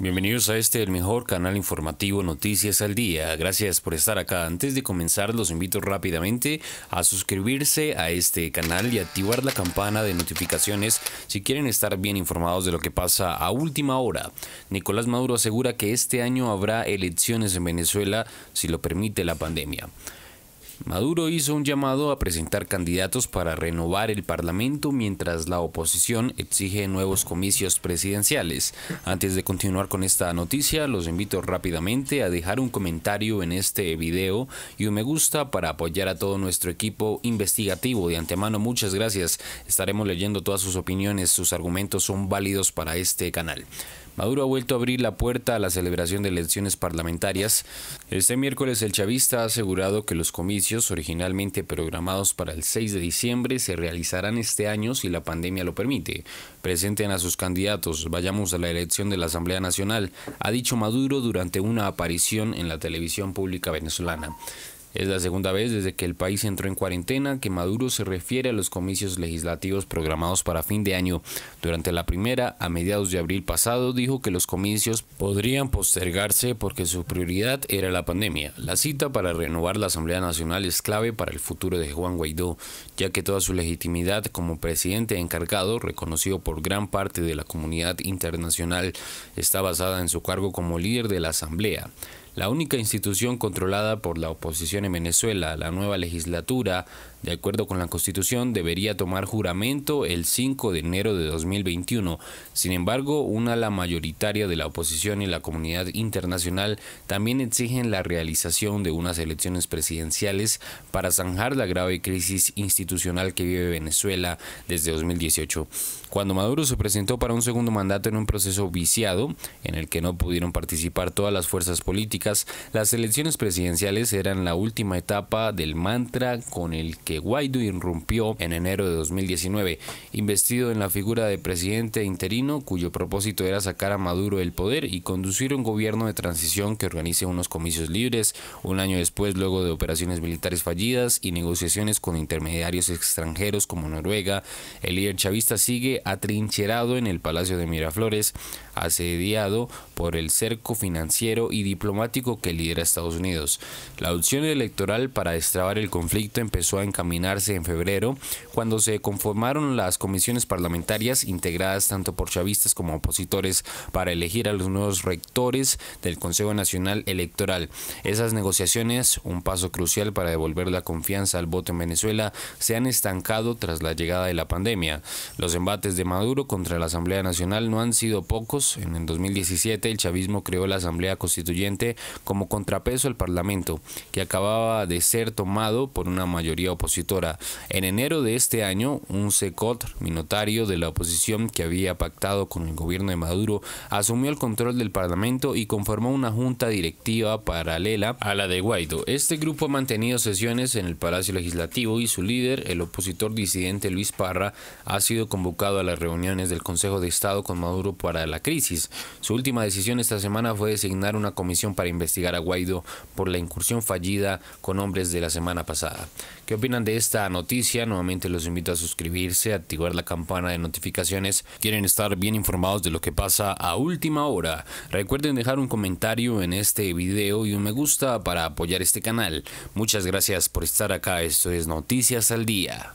Bienvenidos a este, el mejor canal informativo Noticias al Día. Gracias por estar acá. Antes de comenzar, los invito rápidamente a suscribirse a este canal y activar la campana de notificaciones si quieren estar bien informados de lo que pasa a última hora. Nicolás Maduro asegura que este año habrá elecciones en Venezuela si lo permite la pandemia. Maduro hizo un llamado a presentar candidatos para renovar el Parlamento mientras la oposición exige nuevos comicios presidenciales. Antes de continuar con esta noticia, los invito rápidamente a dejar un comentario en este video y un me gusta para apoyar a todo nuestro equipo investigativo. De antemano, muchas gracias. Estaremos leyendo todas sus opiniones, sus argumentos son válidos para este canal. Maduro ha vuelto a abrir la puerta a la celebración de elecciones parlamentarias. Este miércoles el chavista ha asegurado que los comicios originalmente programados para el 6 de diciembre se realizarán este año si la pandemia lo permite. Presenten a sus candidatos, vayamos a la elección de la Asamblea Nacional, ha dicho Maduro durante una aparición en la televisión pública venezolana. Es la segunda vez desde que el país entró en cuarentena que Maduro se refiere a los comicios legislativos programados para fin de año. Durante la primera, a mediados de abril pasado, dijo que los comicios podrían postergarse porque su prioridad era la pandemia. La cita para renovar la Asamblea Nacional es clave para el futuro de Juan Guaidó, ya que toda su legitimidad como presidente encargado, reconocido por gran parte de la comunidad internacional, está basada en su cargo como líder de la Asamblea. La única institución controlada por la oposición en Venezuela, la nueva legislatura, de acuerdo con la Constitución, debería tomar juramento el 5 de enero de 2021. Sin embargo, una ala mayoritaria de la oposición y la comunidad internacional también exigen la realización de unas elecciones presidenciales para zanjar la grave crisis institucional que vive Venezuela desde 2018, cuando Maduro se presentó para un segundo mandato en un proceso viciado en el que no pudieron participar todas las fuerzas políticas las elecciones presidenciales eran la última etapa del mantra con el que Guaidó irrumpió en enero de 2019, investido en la figura de presidente interino cuyo propósito era sacar a Maduro del poder y conducir un gobierno de transición que organice unos comicios libres, un año después luego de operaciones militares fallidas y negociaciones con intermediarios extranjeros como Noruega, el líder chavista sigue atrincherado en el Palacio de Miraflores, asediado por el cerco financiero y diplomático que lidera Estados Unidos. La opción electoral para destrabar el conflicto empezó a encaminarse en febrero, cuando se conformaron las comisiones parlamentarias integradas tanto por chavistas como opositores para elegir a los nuevos rectores del Consejo Nacional Electoral. Esas negociaciones, un paso crucial para devolver la confianza al voto en Venezuela, se han estancado tras la llegada de la pandemia. Los embates de Maduro contra la Asamblea Nacional no han sido pocos. En el 2017 el chavismo creó la Asamblea Constituyente como contrapeso al Parlamento, que acababa de ser tomado por una mayoría opositora. En enero de este año, un secot minotario de la oposición que había pactado con el gobierno de Maduro asumió el control del Parlamento y conformó una junta directiva paralela a la de Guaidó. Este grupo ha mantenido sesiones en el Palacio Legislativo y su líder, el opositor disidente Luis Parra, ha sido convocado a las reuniones del Consejo de Estado con Maduro para la crisis. Su última decisión esta semana fue designar una comisión para investigar a Guaido por la incursión fallida con hombres de la semana pasada. ¿Qué opinan de esta noticia? Nuevamente los invito a suscribirse, activar la campana de notificaciones. Quieren estar bien informados de lo que pasa a última hora. Recuerden dejar un comentario en este video y un me gusta para apoyar este canal. Muchas gracias por estar acá. Esto es Noticias al Día.